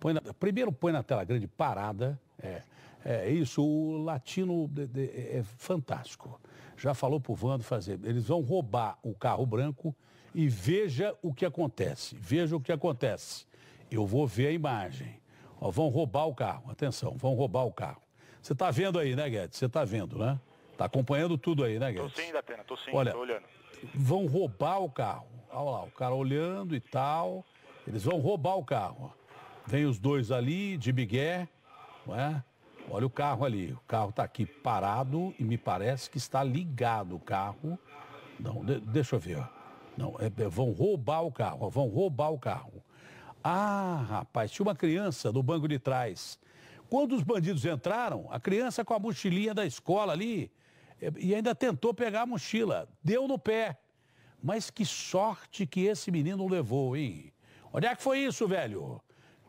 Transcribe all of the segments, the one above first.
Põe na, primeiro põe na tela grande parada. É, é isso, o latino de, de, é fantástico. Já falou pro Vando fazer. Eles vão roubar o carro branco e veja o que acontece. Veja o que acontece. Eu vou ver a imagem. Ó, vão roubar o carro. Atenção, vão roubar o carro. Você está vendo aí, né, Guedes? Você está vendo, né? Está acompanhando tudo aí, né, Guedes? Estou sim, da pena, sim, Olha, tô olhando. Vão roubar o carro. Olha lá, o cara olhando e tal. Eles vão roubar o carro. Vem os dois ali, de bigué, não é? Olha o carro ali. O carro está aqui parado e me parece que está ligado o carro. Não, de, deixa eu ver. Não, é, é, vão roubar o carro, vão roubar o carro. Ah, rapaz, tinha uma criança no banco de trás. Quando os bandidos entraram, a criança com a mochilinha da escola ali é, e ainda tentou pegar a mochila. Deu no pé. Mas que sorte que esse menino levou, hein? Onde é que foi isso, velho?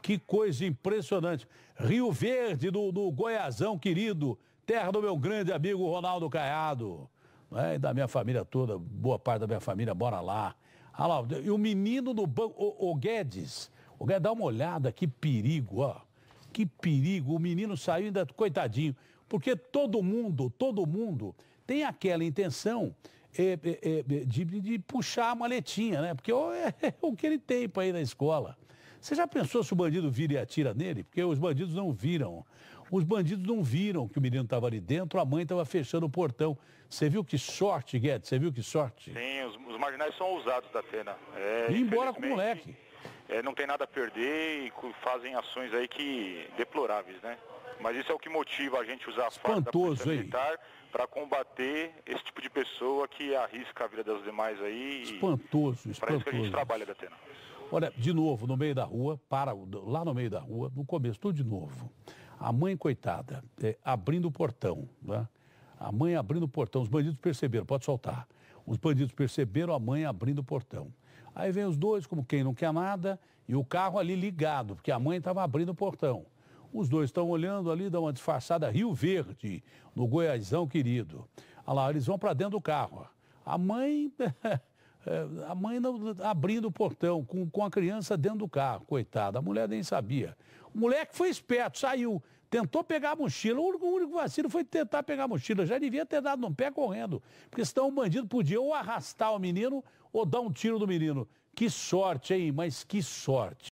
Que coisa impressionante. Rio Verde, do, do Goiazão querido, terra do meu grande amigo Ronaldo Caiado. Né? E da minha família toda, boa parte da minha família bora lá. Ah lá, e o menino do banco, o, o Guedes. O Guedes, dá uma olhada, que perigo, ó. Que perigo. O menino saiu ainda, coitadinho. Porque todo mundo, todo mundo tem aquela intenção é, é, é, de, de, puxar a maletinha, né? Porque é, o que ele tem para ir na escola. Você já pensou se o bandido vira e atira nele? Porque os bandidos não viram. Os bandidos não viram que o menino estava ali dentro, a mãe estava fechando o portão. Você viu que sorte, Guedes? Você viu que sorte? Sim, os, os marginais são ousados da Atena. É, e embora com o moleque. É, não tem nada a perder e fazem ações aí que deploráveis, né? Mas isso é o que motiva a gente usar a farda da militar para combater esse tipo de pessoa que arrisca a vida das demais aí. Espantoso, e espantoso. Para isso que a gente trabalha da Atena. Olha, de novo, no meio da rua, para lá no meio da rua, no começo, tudo de novo. A mãe, coitada, é, abrindo o portão, né? A mãe abrindo o portão, os bandidos perceberam, pode soltar. Os bandidos perceberam a mãe abrindo o portão. Aí vem os dois, como quem não quer nada, e o carro ali ligado, porque a mãe estava abrindo o portão. Os dois estão olhando ali, dá uma disfarçada Rio Verde, no Goiásão querido. Olha lá, eles vão para dentro do carro. A mãe É, a mãe abrindo o portão com, com a criança dentro do carro, coitada. A mulher nem sabia. O moleque foi esperto, saiu, tentou pegar a mochila. O único, o único vacilo foi tentar pegar a mochila. Já devia ter dado um pé correndo, porque senão o bandido podia ou arrastar o menino ou dar um tiro no menino. Que sorte, hein? Mas que sorte.